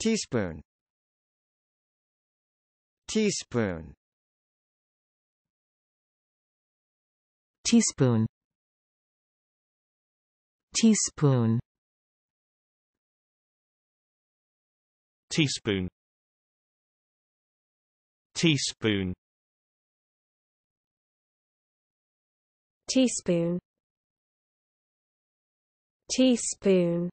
teaspoon teaspoon teaspoon teaspoon teaspoon teaspoon teaspoon teaspoon